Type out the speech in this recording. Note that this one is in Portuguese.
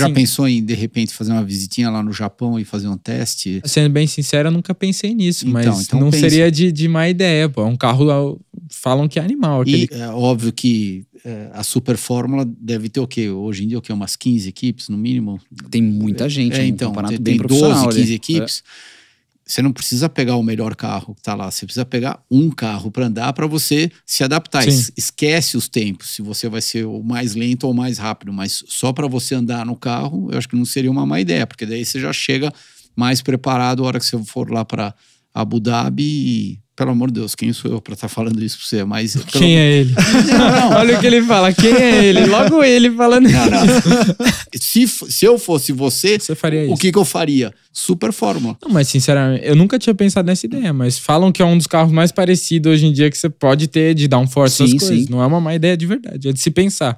já pensou em, de repente, fazer uma visitinha lá no Japão e fazer um teste? Sendo bem sincero, eu nunca pensei nisso, então, mas então não seria de, de má ideia, pô. É um carro lá, é falam que é animal. Aquele... E é óbvio que é, a Super Fórmula deve ter o quê? Hoje em dia, o quê? Umas 15 equipes, no mínimo? Tem muita gente, é, né, então, tem, bem tem 12, 15 equipes. É. Você não precisa pegar o melhor carro que está lá, você precisa pegar um carro para andar para você se adaptar. esquece os tempos, se você vai ser o mais lento ou o mais rápido, mas só para você andar no carro, eu acho que não seria uma má ideia, porque daí você já chega mais preparado a hora que você for lá para Abu Dhabi e pelo amor de Deus, quem sou eu para estar tá falando isso para você? Mas, pelo... Quem é ele? Não, não. Olha o que ele fala, quem é ele? Logo ele falando não, se, se eu fosse você, você faria isso. o que, que eu faria? Super fórmula. Não, mas sinceramente, eu nunca tinha pensado nessa ideia, mas falam que é um dos carros mais parecidos hoje em dia que você pode ter de um sim, essas coisas. Sim. Não é uma má ideia de verdade, é de se pensar.